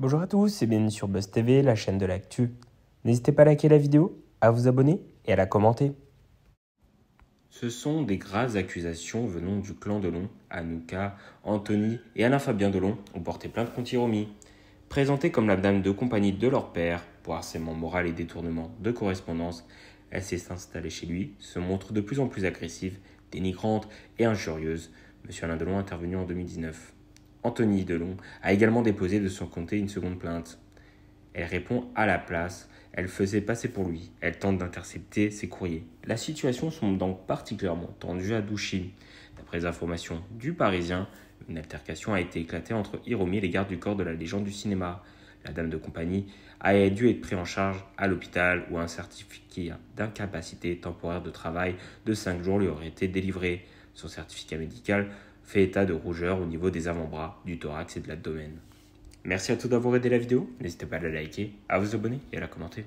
Bonjour à tous et bienvenue sur Buzz TV, la chaîne de l'actu. N'hésitez pas à liker la vidéo, à vous abonner et à la commenter. Ce sont des graves accusations venant du clan Delon. Anouka, Anthony et Alain Fabien Delon ont porté plainte contre Hiromi. Présentée comme la dame de compagnie de leur père pour harcèlement moral et détournement de correspondance, elle s'est installée chez lui, se montre de plus en plus agressive, dénigrante et injurieuse. Monsieur Alain Delon intervenu en 2019. Anthony Delon, a également déposé de son côté une seconde plainte. Elle répond à la place, elle faisait passer pour lui, elle tente d'intercepter ses courriers. La situation semble donc particulièrement tendue à Douchy. D'après les informations du Parisien, une altercation a été éclatée entre Hiromi et les gardes du corps de la légende du cinéma. La dame de compagnie a dû être prise en charge à l'hôpital où un certificat d'incapacité temporaire de travail de 5 jours lui aurait été délivré. Son certificat médical fait état de rougeur au niveau des avant-bras, du thorax et de l'abdomen. Merci à tous d'avoir aidé la vidéo, n'hésitez pas à la liker, à vous abonner et à la commenter.